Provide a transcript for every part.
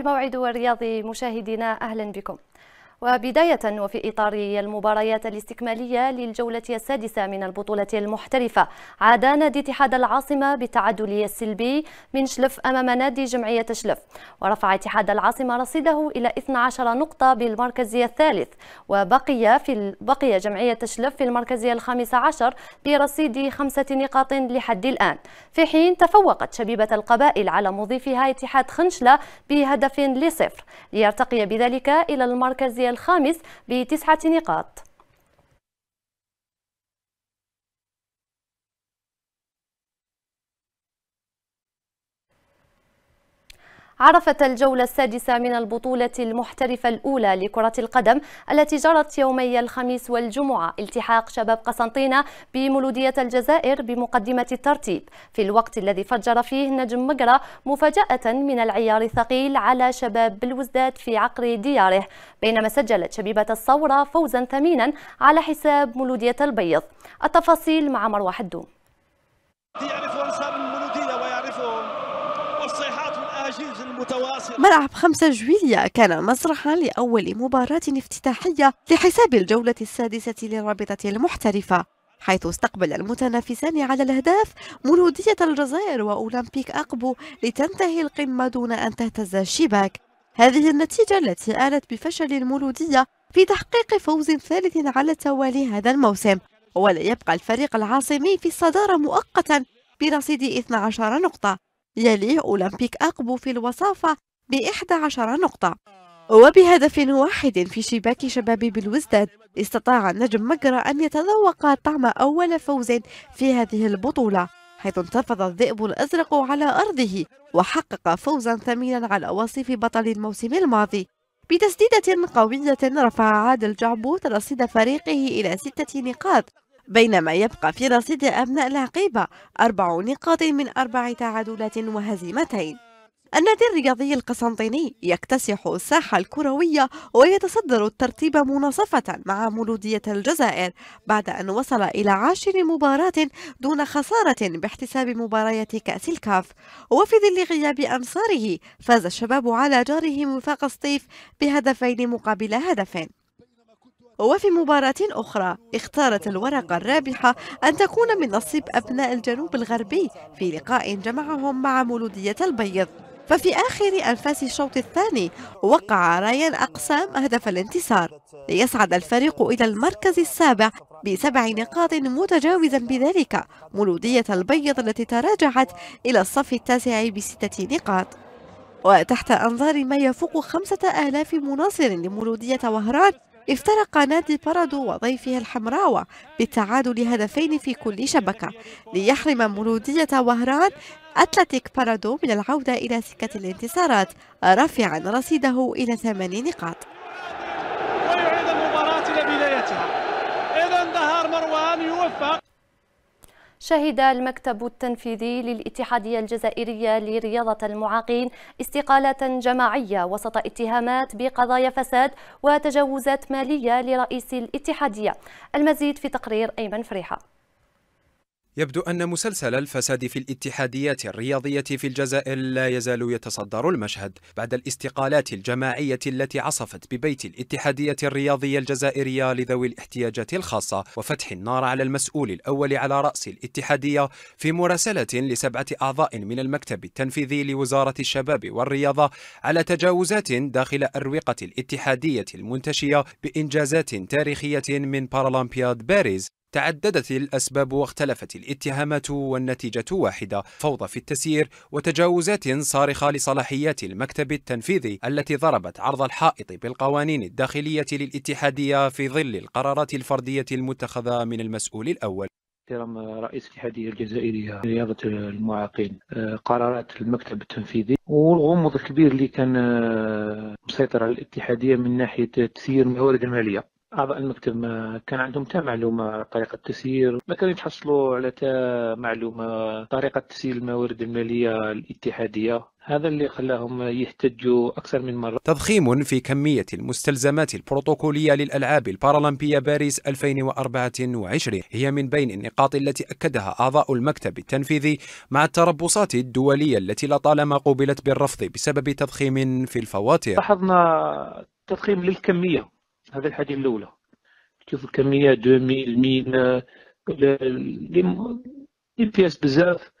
الموعد الرياضي مشاهدينا أهلا بكم وبداية وفي إطار المباريات الاستكمالية للجولة السادسة من البطولة المحترفة عاد نادي اتحاد العاصمة بالتعادل السلبي من شلف أمام نادي جمعية شلف ورفع اتحاد العاصمة رصيده إلى 12 نقطة بالمركز الثالث وبقي في بقي جمعية شلف في المركز الخامس عشر برصيد خمسة نقاط لحد الآن في حين تفوقت شبيبة القبائل على مضيفها اتحاد خنشلة بهدف لصفر ليرتقي بذلك إلى المركز الخامس بتسعة نقاط عرفت الجولة السادسة من البطولة المحترفة الأولى لكرة القدم التي جرت يومي الخميس والجمعة التحاق شباب قسنطينة بمولودية الجزائر بمقدمة الترتيب في الوقت الذي فجر فيه نجم مقرة مفاجأة من العيار الثقيل على شباب بلوزداد في عقر دياره بينما سجلت شبيبة الثورة فوزا ثمينا على حساب مولودية البيض التفاصيل مع مروح الدوم ملعب 5 جويليا كان مسرحا لأول مباراة افتتاحية لحساب الجولة السادسة للرابطة المحترفة حيث استقبل المتنافسان على الأهداف مولودية الجزائر وأولمبيك أقبو لتنتهي القمة دون أن تهتز الشباك هذه النتيجة التي آلت بفشل المولودية في تحقيق فوز ثالث على التوالي هذا الموسم ولا يبقى الفريق العاصمي في الصدارة مؤقتا برصيد 12 نقطة يليه أولمبيك أقبو في الوصافة ب 11 نقطة آه. وبهدف واحد في شباك شباب بلوزداد استطاع نجم مقرى أن يتذوق طعم أول فوز في هذه البطولة حيث انتفض الذئب الأزرق على أرضه وحقق فوزا ثمينا على وصيف بطل الموسم الماضي بتسديدة قوية رفع عادل جعبوت رصيد فريقه إلى ستة نقاط بينما يبقى في رصيد أبناء العقيبة أربع نقاط من أربع تعادلات وهزيمتين النادي الرياضي القسنطيني يكتسح الساحة الكروية ويتصدر الترتيب مناصفة مع مولودية الجزائر بعد أن وصل إلى عشر مباراة دون خسارة باحتساب مباريات كأس الكاف وفي ظل غياب أنصاره فاز الشباب على جارهم فاق سطيف بهدفين مقابل هدف وفي مباراة أخرى اختارت الورقة الرابحة أن تكون من نصيب أبناء الجنوب الغربي في لقاء جمعهم مع مولودية البيض ففي آخر أنفاس الشوط الثاني وقع رايان أقسام هدف الانتصار ليصعد الفريق إلى المركز السابع بسبع نقاط متجاوزا بذلك مولودية البيض التي تراجعت إلى الصف التاسع بستة نقاط وتحت أنظار ما يفوق خمسة آلاف مناصر لمولودية وهران افترق نادي بارادو وضيفه الحمراوة بتعادل هدفين في كل شبكة ليحرم مولودية وهران أتلتيك بارادو من العودة إلى سكة الانتصارات رافعا رصيده إلى ثمان نقاط شهد المكتب التنفيذي للاتحادية الجزائرية لرياضة المعاقين استقالة جماعية وسط اتهامات بقضايا فساد وتجاوزات مالية لرئيس الاتحادية المزيد في تقرير أيمن فريحة يبدو أن مسلسل الفساد في الاتحاديات الرياضية في الجزائر لا يزال يتصدر المشهد بعد الاستقالات الجماعية التي عصفت ببيت الاتحادية الرياضية الجزائرية لذوي الاحتياجات الخاصة وفتح النار على المسؤول الأول على رأس الاتحادية في مراسلة لسبعة أعضاء من المكتب التنفيذي لوزارة الشباب والرياضة على تجاوزات داخل أروقة الاتحادية المنتشية بإنجازات تاريخية من بارالمبياد باريس تعددت الأسباب واختلفت الاتهامات والنتيجة واحدة فوضى في التسيير وتجاوزات صارخة لصلاحيات المكتب التنفيذي التي ضربت عرض الحائط بالقوانين الداخلية للاتحادية في ظل القرارات الفردية المتخذة من المسؤول الأول احترام رئيس الاتحادية الجزائرية لرياضة المعاقين آه، قرارات المكتب التنفيذي والغموض الكبير اللي كان آه، مسيطر على الاتحادية من ناحية تسيير الموارد المالية اعضاء المكتب ما كان عندهم تا معلومه طريقه تسيير ما كانوا يتحصلوا على تا معلومه طريقه تسيير الموارد الماليه الاتحاديه هذا اللي خلاهم يحتجوا أكثر من مرة تضخيم في كمية المستلزمات البروتوكولية للألعاب البارالمبية باريس 2024 هي من بين النقاط التي أكدها أعضاء المكتب التنفيذي مع التربصات الدولية التي لطالما قوبلت بالرفض بسبب تضخيم في الفواتير لاحظنا تضخيم للكمية هذا الحاجة الأولى تشوف الكمية 2000 100 لي بياس بزاف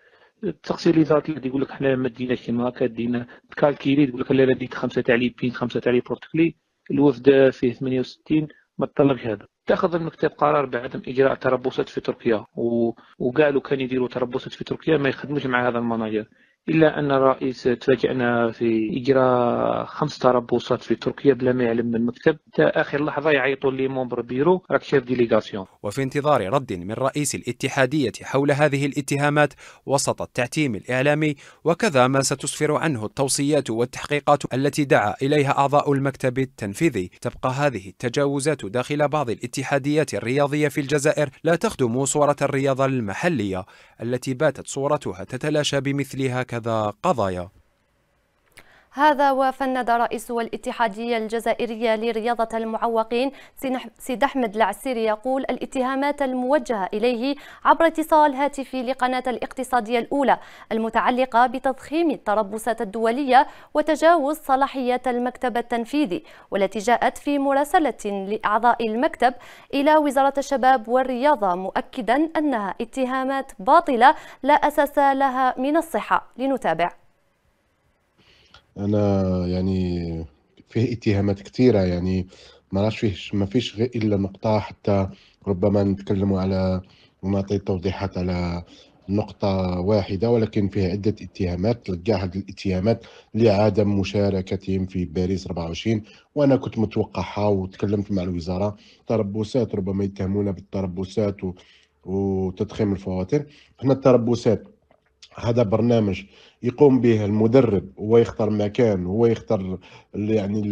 التقصير اللي اللي يقول لك حنا ما ديناش كيما هكا دينا تكالكيلي تقول لك لا لا ديت خمسة تاع لي بين خمسة تاع لي بورتكلي الوفد فيه 68 ما تطلبش هذا تاخذ المكتب قرار بعدم اجراء تربصات في تركيا وقالوا كان يديروا تربصات في تركيا ما يخدموش مع هذا المناجر إلا أن الرئيس تفاجأنا في إجراء خمس تربصات في تركيا بلا ما يعلم من المكتب حتى آخر لحظة يعيطوا لي مومبر بيرو راك شاف ديليغاسيون وفي انتظار رد من رئيس الاتحادية حول هذه الاتهامات وسط التعتيم الإعلامي وكذا ما ستسفر عنه التوصيات والتحقيقات التي دعا إليها أعضاء المكتب التنفيذي تبقى هذه التجاوزات داخل بعض الاتحاديات الرياضية في الجزائر لا تخدم صورة الرياضة المحلية التي باتت صورتها تتلاشى بمثلها هكذا قضايا هذا وفند رئيس الاتحادية الجزائرية لرياضة المعوقين سيد أحمد العسيري يقول الاتهامات الموجهة إليه عبر اتصال هاتفي لقناة الاقتصادية الأولى المتعلقة بتضخيم التربصات الدولية وتجاوز صلاحيات المكتب التنفيذي والتي جاءت في مراسلة لأعضاء المكتب إلى وزارة الشباب والرياضة مؤكدا أنها اتهامات باطلة لا أساس لها من الصحة لنتابع انا يعني فيه اتهامات كثيره يعني ما راش فيه ما فيش غير الا نقطه حتى ربما نتكلموا على ونعطي توضيحات على نقطة واحدة ولكن فيها عدة اتهامات تلقى هذه الاتهامات لعدم مشاركتهم في باريس 24 وأنا كنت متوقعها وتكلمت مع الوزارة تربصات ربما يتهمونا بالتربصات و... وتضخيم الفواتير هنا التربصات هذا برنامج يقوم به المدرب هو يختار مكان هو يختار يعني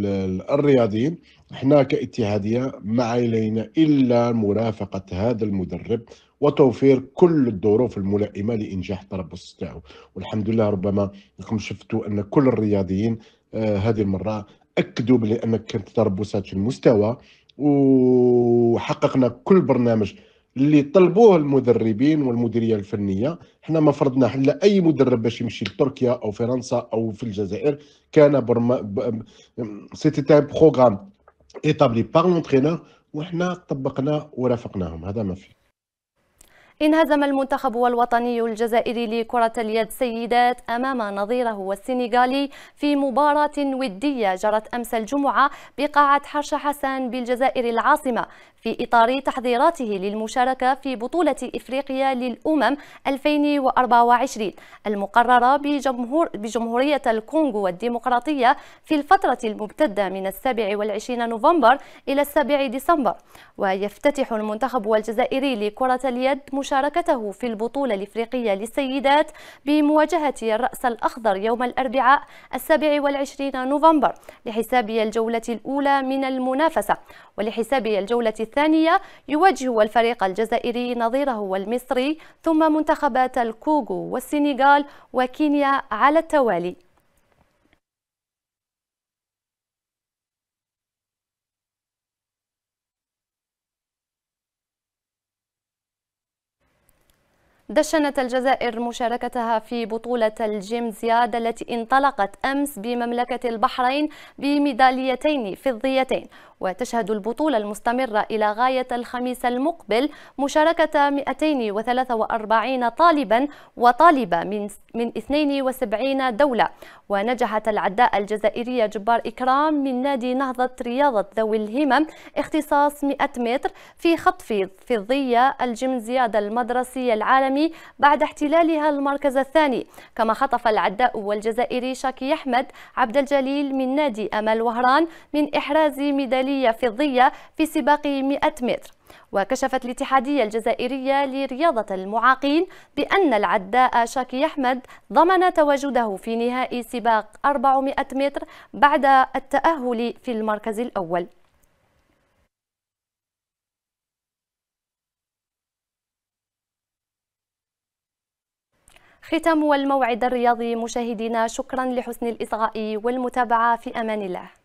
الرياضيين احنا كاتحاديه ما علينا الا مرافقه هذا المدرب وتوفير كل الظروف الملائمه لانجاح التربص تاعو والحمد لله ربما راكم شفتوا ان كل الرياضيين آه هذه المره اكدوا بلي ان كانت تربصات في المستوى وحققنا كل برنامج اللي طلبوه المدربين والمديريه الفنيه حنا ما فرضنا حلا اي مدرب باش يمشي لتركيا او فرنسا او في الجزائر كان برما سيتي ان بروغرام ايتابلي بار لونترينور وحنا طبقناه ورافقناهم هذا ما فيه انهزم المنتخب الوطني الجزائري لكرة اليد سيدات أمام نظيره السنغالي في مباراة ودية جرت أمس الجمعة بقاعة حرش حسان بالجزائر العاصمة في إطار تحضيراته للمشاركة في بطولة إفريقيا للأمم 2024 المقررة بجمهور بجمهورية الكونغو الديمقراطية في الفترة الممتدة من 27 نوفمبر إلى 7 ديسمبر ويفتتح المنتخب الجزائري لكرة اليد مش مشاركته في البطولة الإفريقية للسيدات بمواجهة الرأس الأخضر يوم الأربعاء السابع والعشرين نوفمبر لحساب الجولة الأولى من المنافسة ولحساب الجولة الثانية يواجه الفريق الجزائري نظيره المصري ثم منتخبات الكوغو والسنغال وكينيا على التوالي دشنت الجزائر مشاركتها في بطولة الجيمزياد التي انطلقت أمس بمملكة البحرين بميداليتين فضيتين وتشهد البطولة المستمرة إلى غاية الخميس المقبل مشاركة 243 طالبا وطالبة من من 72 دولة ونجحت العداء الجزائرية جبار إكرام من نادي نهضة رياضة ذوي الهمم اختصاص 100 متر في خطف فضية زيادة المدرسي العالمي بعد احتلالها المركز الثاني كما خطف العداء والجزائري شاكي أحمد عبد الجليل من نادي أمل وهران من إحراز ميدالية ميدالية فضية في سباق 100 متر وكشفت الاتحادية الجزائرية لرياضة المعاقين بأن العداء شاكي أحمد ضمن تواجده في نهائي سباق 400 متر بعد التأهل في المركز الأول ختام الموعد الرياضي مشاهدينا شكرا لحسن الإصغاء والمتابعة في أمان الله